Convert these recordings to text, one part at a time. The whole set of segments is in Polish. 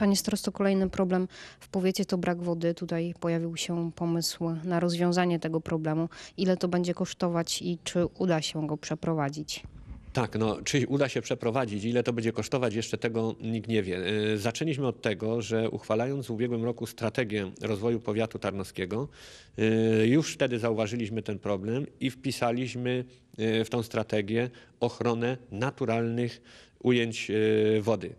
Panie starosto, kolejny problem w powiecie to brak wody. Tutaj pojawił się pomysł na rozwiązanie tego problemu. Ile to będzie kosztować i czy uda się go przeprowadzić? Tak, no, czy uda się przeprowadzić, ile to będzie kosztować, jeszcze tego nikt nie wie. Y, zaczęliśmy od tego, że uchwalając w ubiegłym roku strategię rozwoju powiatu tarnowskiego, y, już wtedy zauważyliśmy ten problem i wpisaliśmy y, w tą strategię ochronę naturalnych ujęć wody.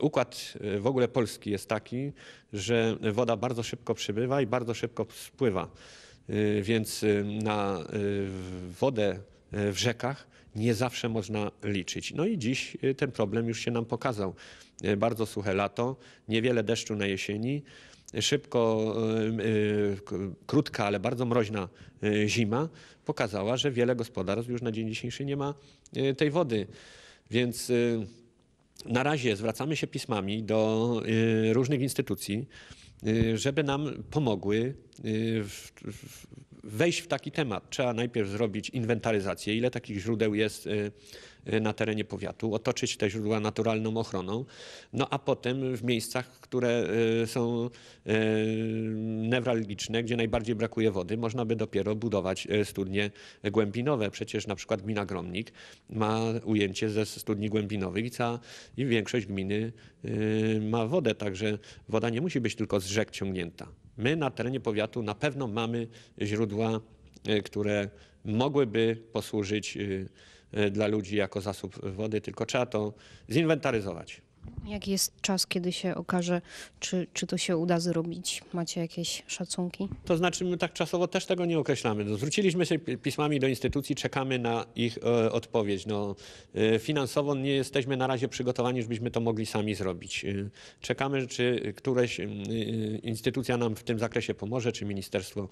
Układ y, w ogóle polski jest taki, że woda bardzo szybko przybywa i bardzo szybko spływa. Y, więc y, na wodę w rzekach nie zawsze można liczyć. No i dziś ten problem już się nam pokazał. Bardzo suche lato, niewiele deszczu na jesieni, szybko, krótka, ale bardzo mroźna zima pokazała, że wiele gospodarstw już na dzień dzisiejszy nie ma tej wody. Więc na razie zwracamy się pismami do y, różnych instytucji, y, żeby nam pomogły y, wejść w taki temat. Trzeba najpierw zrobić inwentaryzację, ile takich źródeł jest Y, na terenie powiatu, otoczyć te źródła naturalną ochroną, no a potem w miejscach, które y, są y, newralgiczne, gdzie najbardziej brakuje wody, można by dopiero budować studnie głębinowe. Przecież na przykład gmina Gromnik ma ujęcie ze studni głębinowych i, cała, i większość gminy ma wodę, także woda nie musi być tylko z rzek ciągnięta. My na terenie powiatu na pewno mamy źródła, które mogłyby posłużyć Y, dla ludzi jako zasób wody, tylko trzeba to zinwentaryzować. Jaki jest czas, kiedy się okaże, czy, czy to się uda zrobić? Macie jakieś szacunki? To znaczy, my tak czasowo też tego nie określamy. No, zwróciliśmy się pismami do instytucji, czekamy na ich e, odpowiedź. No, e, finansowo nie jesteśmy na razie przygotowani, żebyśmy to mogli sami zrobić. E, czekamy, czy któreś e, instytucja nam w tym zakresie pomoże, czy Ministerstwo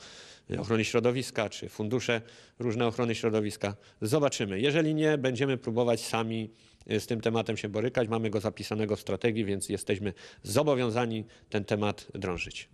e, Ochrony Środowiska, czy fundusze różne ochrony środowiska. Zobaczymy. Jeżeli nie, będziemy próbować sami Y, z tym tematem się borykać. Mamy go zapisanego w strategii, więc jesteśmy zobowiązani ten temat drążyć.